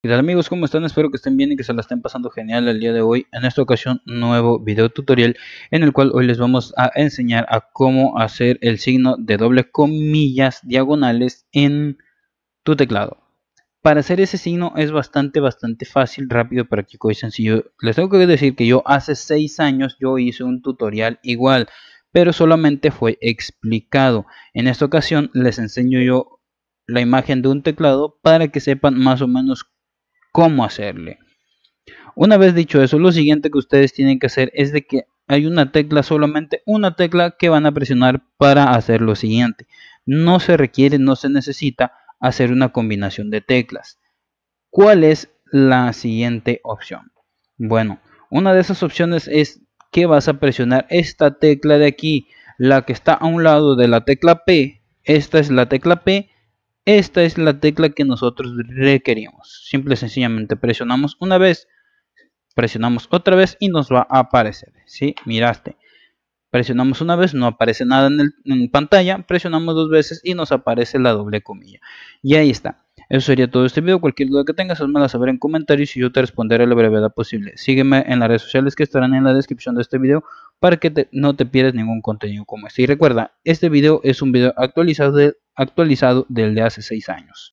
¿Qué tal amigos? ¿Cómo están? Espero que estén bien y que se la estén pasando genial el día de hoy. En esta ocasión, nuevo video tutorial en el cual hoy les vamos a enseñar a cómo hacer el signo de doble comillas diagonales en tu teclado. Para hacer ese signo es bastante, bastante fácil, rápido, práctico y sencillo. Les tengo que decir que yo hace 6 años yo hice un tutorial igual, pero solamente fue explicado. En esta ocasión les enseño yo la imagen de un teclado para que sepan más o menos cómo hacerle. Una vez dicho eso, lo siguiente que ustedes tienen que hacer es de que hay una tecla, solamente una tecla que van a presionar para hacer lo siguiente. No se requiere, no se necesita hacer una combinación de teclas. ¿Cuál es la siguiente opción? Bueno, una de esas opciones es que vas a presionar esta tecla de aquí, la que está a un lado de la tecla P. Esta es la tecla P esta es la tecla que nosotros requerimos Simple y sencillamente presionamos una vez, presionamos otra vez y nos va a aparecer. si Miraste. Presionamos una vez, no aparece nada en, pantalla. Presionamos dos veces y nos aparece la doble comilla. Y ahí está. Eso sería todo este video. Cualquier duda que tengas, házmela saber en comentarios y yo te responderé la brevedad posible. Sígueme en las redes sociales que estarán en la descripción de este video para que no te pierdas ningún contenido como este. Y recuerda, este video es un video actualizado de actualizado del de hace 6 años.